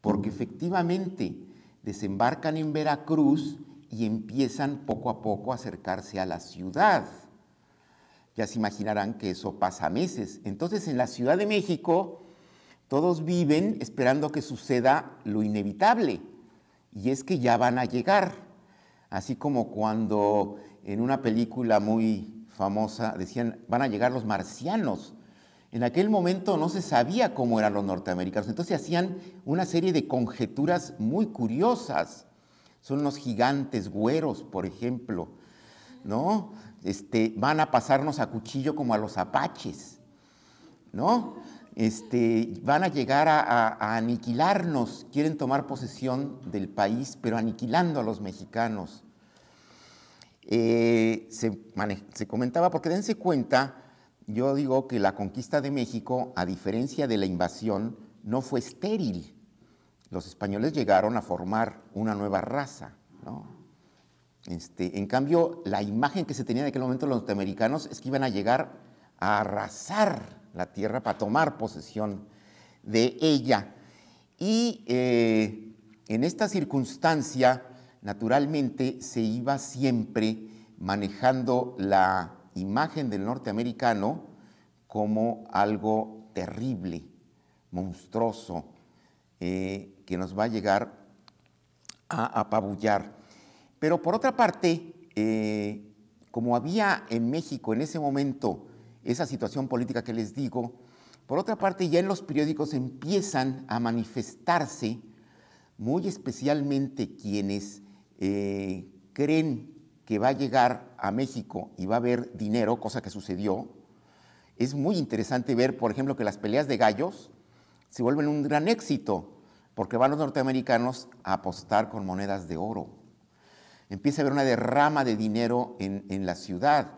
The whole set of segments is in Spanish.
porque efectivamente desembarcan en Veracruz y empiezan poco a poco a acercarse a la ciudad. Ya se imaginarán que eso pasa meses. Entonces en la Ciudad de México todos viven esperando que suceda lo inevitable, y es que ya van a llegar. Así como cuando en una película muy famosa decían, van a llegar los marcianos, en aquel momento no se sabía cómo eran los norteamericanos, entonces hacían una serie de conjeturas muy curiosas. Son unos gigantes güeros, por ejemplo, ¿no? Este, van a pasarnos a cuchillo como a los apaches, ¿no? Este, van a llegar a, aniquilarnos, quieren tomar posesión del país, pero aniquilando a los mexicanos. Eh, se, se comentaba, porque dense cuenta, yo digo que la conquista de México, a diferencia de la invasión, no fue estéril. Los españoles llegaron a formar una nueva raza, este, en cambio, la imagen que se tenía en aquel momento los norteamericanos es que iban a llegar a arrasar la tierra para tomar posesión de ella. Y eh, en esta circunstancia, naturalmente, se iba siempre manejando la imagen del norteamericano como algo terrible, monstruoso, eh, que nos va a llegar a apabullar. Pero por otra parte, eh, como había en México en ese momento esa situación política que les digo, por otra parte ya en los periódicos empiezan a manifestarse muy especialmente quienes eh, creen que va a llegar a México y va a haber dinero, cosa que sucedió. Es muy interesante ver, por ejemplo, que las peleas de gallos se vuelven un gran éxito, porque van los norteamericanos a apostar con monedas de oro. Empieza a haber una derrama de dinero en, la ciudad.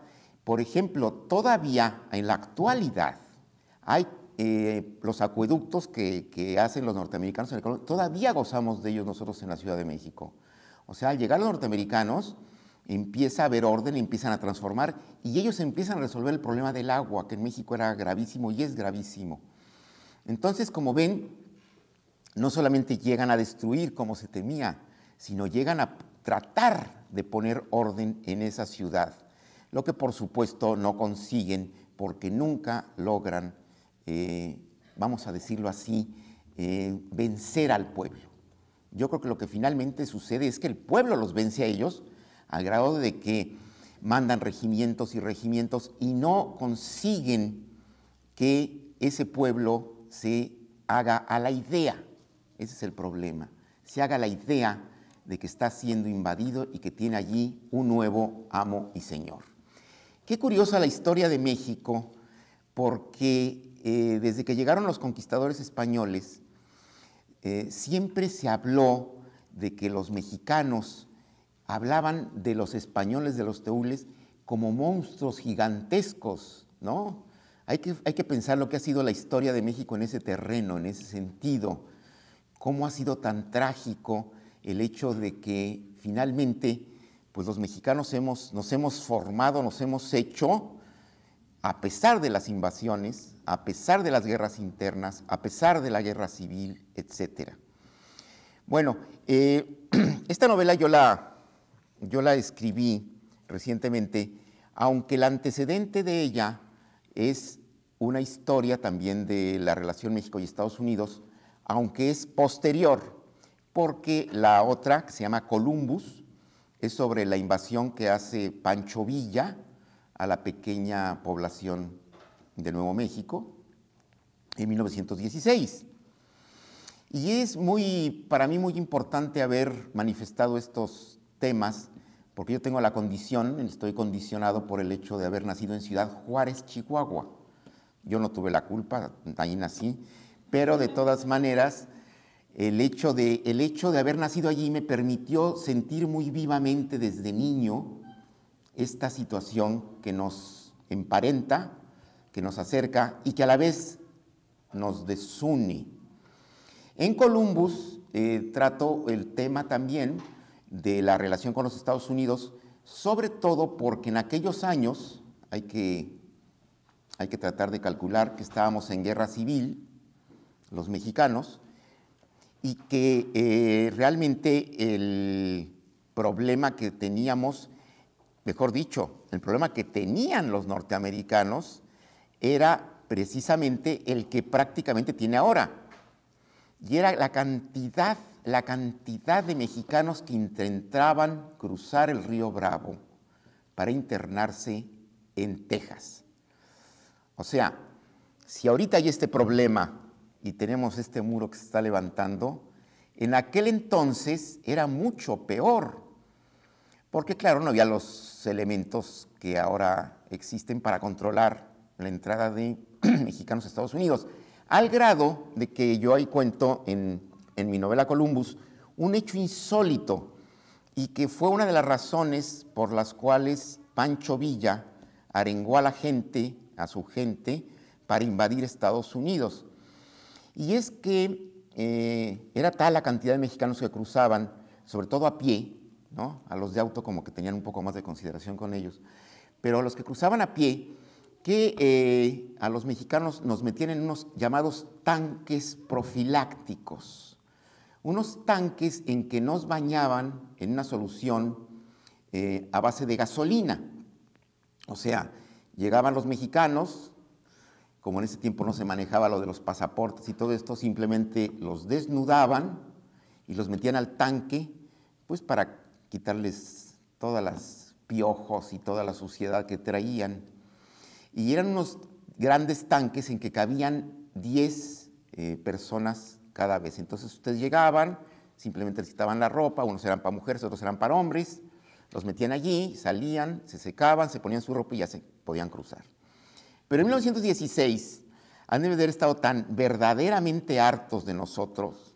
Por ejemplo, todavía en la actualidad hay eh, los acueductos que, que, hacen los norteamericanos, todavía gozamos de ellos nosotros en la Ciudad de México. O sea, al llegar los norteamericanos, empieza a haber orden, empiezan a transformar y ellos empiezan a resolver el problema del agua, que en México era gravísimo y es gravísimo. Entonces, como ven, no solamente llegan a destruir como se temía, sino llegan a tratar de poner orden en esa ciudad, lo que por supuesto no consiguen porque nunca logran, eh, vamos a decirlo así, eh, vencer al pueblo. Yo creo que lo que finalmente sucede es que el pueblo los vence a ellos, al grado de que mandan regimientos y regimientos y no consiguen que ese pueblo se haga a la idea, ese es el problema, se haga la idea de que está siendo invadido y que tiene allí un nuevo amo y señor. Qué curiosa la historia de México, porque eh, desde que llegaron los conquistadores españoles, eh, siempre se habló de que los mexicanos hablaban de los españoles, de los teules, como monstruos gigantescos, ¿no? Hay que, hay que pensar lo que ha sido la historia de México en ese terreno, en ese sentido, cómo ha sido tan trágico el hecho de que finalmente pues los mexicanos hemos, nos hemos formado, nos hemos hecho, a pesar de las invasiones, a pesar de las guerras internas, a pesar de la guerra civil, etcétera. Bueno, eh, esta novela yo la, yo la escribí recientemente, aunque el antecedente de ella es una historia también de la relación México y Estados Unidos, aunque es posterior, porque la otra, que se llama Columbus, es sobre la invasión que hace Pancho Villa a la pequeña población de Nuevo México en 1916. Y es muy, para mí muy importante haber manifestado estos temas porque yo tengo la condición, estoy condicionado por el hecho de haber nacido en Ciudad Juárez, Chihuahua. Yo no tuve la culpa, ahí nací, pero de todas maneras, el hecho de, el hecho de haber nacido allí me permitió sentir muy vivamente desde niño esta situación que nos emparenta, que nos acerca y que a la vez nos desune. En Columbus eh, trato el tema también de la relación con los Estados Unidos, sobre todo porque en aquellos años, hay que, hay que tratar de calcular que estábamos en guerra civil, los mexicanos, y que eh, realmente el problema que teníamos, mejor dicho, el problema que tenían los norteamericanos era precisamente el que prácticamente tiene ahora, y era la cantidad, la cantidad de mexicanos que intentaban cruzar el río Bravo para internarse en Texas. O sea, si ahorita hay este problema y tenemos este muro que se está levantando, en aquel entonces era mucho peor, porque claro, no había los elementos que ahora existen para controlar la entrada de mexicanos a Estados Unidos al grado de que yo ahí cuento en, mi novela Columbus un hecho insólito y que fue una de las razones por las cuales Pancho Villa arengó a la gente, a su gente, para invadir Estados Unidos. Y es que eh, era tal la cantidad de mexicanos que cruzaban, sobre todo a pie, ¿no? a los de auto como que tenían un poco más de consideración con ellos, pero los que cruzaban a pie que eh, a los mexicanos nos metían en unos llamados tanques profilácticos, unos tanques en que nos bañaban en una solución eh, a base de gasolina. O sea, llegaban los mexicanos, como en ese tiempo no se manejaba lo de los pasaportes y todo esto, simplemente los desnudaban y los metían al tanque, pues para quitarles todas las piojos y toda la suciedad que traían. Y eran unos grandes tanques en que cabían 10 eh, personas cada vez. Entonces ustedes llegaban, simplemente necesitaban quitaban la ropa, unos eran para mujeres, otros eran para hombres, los metían allí, salían, se secaban, se ponían su ropa y ya se podían cruzar. Pero en 1916 han de haber estado tan verdaderamente hartos de nosotros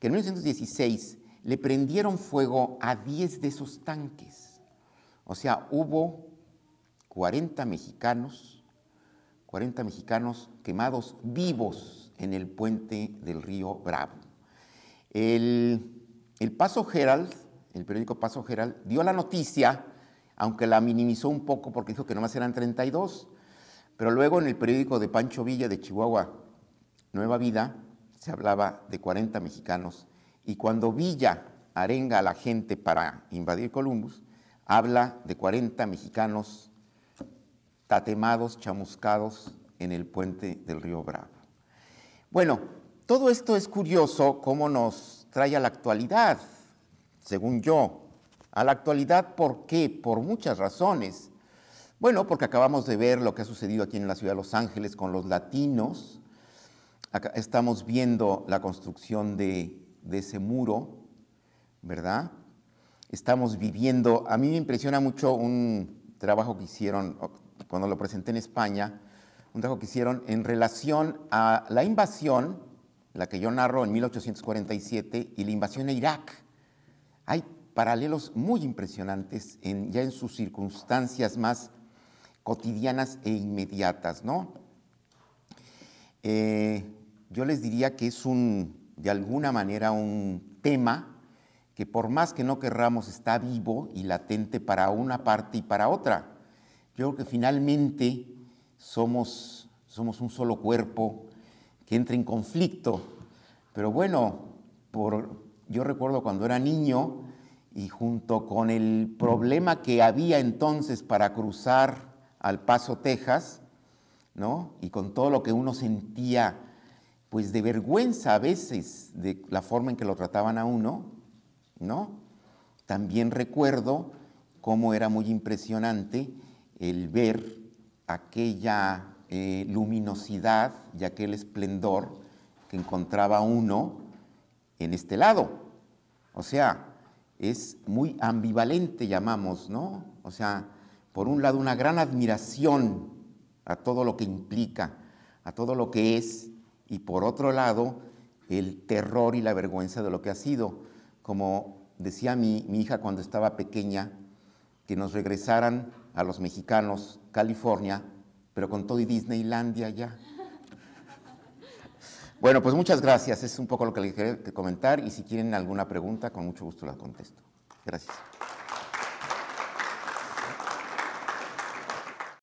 que en 1916 le prendieron fuego a 10 de esos tanques. O sea, hubo 40 mexicanos, 40 mexicanos quemados vivos en el puente del río Bravo. El, Paso Herald, el periódico Paso Herald, dio la noticia, aunque la minimizó un poco porque dijo que nomás eran 32, pero luego en el periódico de Pancho Villa de Chihuahua, Nueva Vida, se hablaba de 40 mexicanos. Y cuando Villa arenga a la gente para invadir Columbus, habla de 40 mexicanos tatemados, chamuscados en el puente del río Bravo. Bueno, todo esto es curioso cómo nos trae a la actualidad, según yo. A la actualidad, ¿por qué? Por muchas razones. Bueno, porque acabamos de ver lo que ha sucedido aquí en la ciudad de Los Ángeles con los latinos. estamos viendo la construcción de ese muro, ¿verdad? Estamos viviendo, a mí me impresiona mucho un trabajo que hicieron cuando lo presenté en España, un trabajo que hicieron en relación a la invasión, la que yo narro en 1847, y la invasión a Irak. Hay paralelos muy impresionantes ya en sus circunstancias más cotidianas e inmediatas, eh, yo les diría que es un, de alguna manera, un tema que por más que no querramos está vivo y latente para una parte y para otra. Yo creo que finalmente somos, un solo cuerpo que entra en conflicto. Pero bueno, yo recuerdo cuando era niño y junto con el problema que había entonces para cruzar al Paso, Texas, ¿no? Y con todo lo que uno sentía, pues de vergüenza a veces de la forma en que lo trataban a uno, También recuerdo cómo era muy impresionante el ver aquella eh, luminosidad y aquel esplendor que encontraba uno en este lado. O sea, es muy ambivalente, llamamos, ¿no? O sea, por un lado una gran admiración a todo lo que implica, a todo lo que es, y por otro lado el terror y la vergüenza de lo que ha sido. Como decía mi, mi hija cuando estaba pequeña, que nos regresaran a los mexicanos California, pero con todo y Disneylandia ya. Bueno, pues muchas gracias. Es un poco lo que les quería comentar y si quieren alguna pregunta, con mucho gusto la contesto. Gracias.